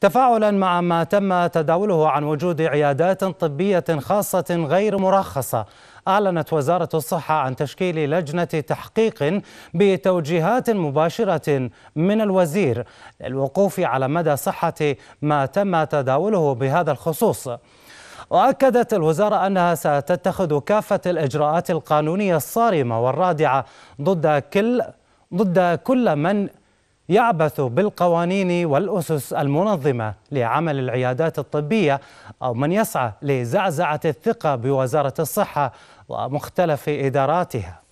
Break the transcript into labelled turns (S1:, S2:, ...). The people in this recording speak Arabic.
S1: تفاعلا مع ما تم تداوله عن وجود عيادات طبية خاصة غير مرخصة أعلنت وزارة الصحة عن تشكيل لجنة تحقيق بتوجيهات مباشرة من الوزير للوقوف على مدى صحة ما تم تداوله بهذا الخصوص وأكدت الوزارة أنها ستتخذ كافة الإجراءات القانونية الصارمة والرادعة ضد كل ضد كل من يعبث بالقوانين والأسس المنظمة لعمل العيادات الطبية أو من يسعى لزعزعة الثقة بوزارة الصحة ومختلف إداراتها